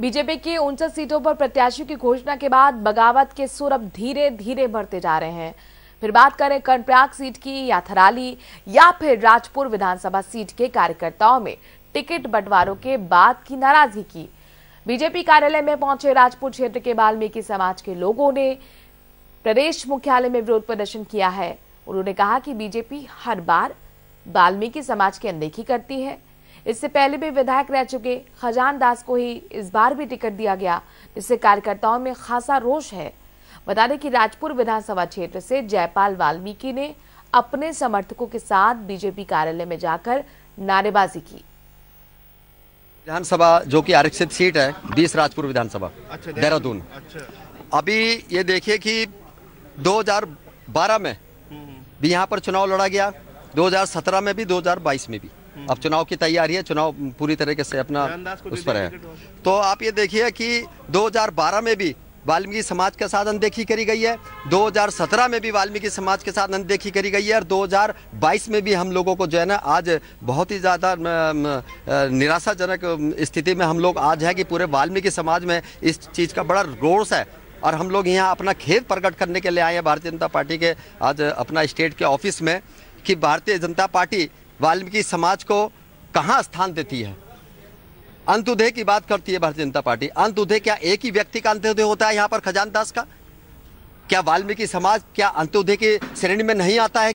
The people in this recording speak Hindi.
बीजेपी की उनसठ सीटों पर प्रत्याशियों की घोषणा के बाद बगावत के सुर अब धीरे धीरे बढ़ते जा रहे हैं फिर बात करें कर्णप्रयाग सीट की या थराली या फिर राजपुर विधानसभा सीट के कार्यकर्ताओं में टिकट बंटवारों के बाद की नाराजगी की बीजेपी कार्यालय में पहुंचे राजपुर क्षेत्र के वाल्मीकि समाज के लोगों ने प्रदेश मुख्यालय में विरोध प्रदर्शन किया है उन्होंने कहा कि बीजेपी हर बार वाल्मीकि समाज की अनदेखी करती है इससे पहले भी विधायक रह चुके खजान दास को ही इस बार भी टिकट दिया गया जिससे कार्यकर्ताओं में खासा रोष है बता दें कि राजपुर विधानसभा क्षेत्र से जयपाल वाल्मीकि ने अपने समर्थकों के साथ बीजेपी कार्यालय में जाकर नारेबाजी की विधानसभा जो कि आरक्षित सीट है बीस राजपुर विधानसभा अच्छा, देहरादून अच्छा। अभी ये देखिए कि 2012 में भी यहाँ पर चुनाव लड़ा गया 2017 में भी 2022 में भी अब चुनाव की तैयारी है चुनाव पूरी तरीके से अपना उस पर है तो आप ये देखिए कि 2012 में भी वाल्मीकि समाज के साथ अनदेखी करी गई है 2017 में भी वाल्मीकि समाज के साथ अनदेखी करी गई है और 2022 में भी हम लोगों को जो है ना आज बहुत ही ज़्यादा निराशाजनक स्थिति में हम लोग आज है कि पूरे वाल्मीकि समाज में इस चीज़ का बड़ा रोष है और हम लोग यहाँ अपना खेत प्रकट करने के लिए आए हैं भारतीय जनता पार्टी के आज अपना स्टेट के ऑफिस में कि भारतीय जनता पार्टी वाल्मीकि समाज को कहाँ स्थान देती है अंत्योदय की बात करती है भारतीय जनता पार्टी उदय क्या एक ही व्यक्ति का अंत्योदय होता है यहाँ पर खजान दास का क्या वाल्मीकि समाज क्या अंत्योदय की श्रेणी में नहीं आता है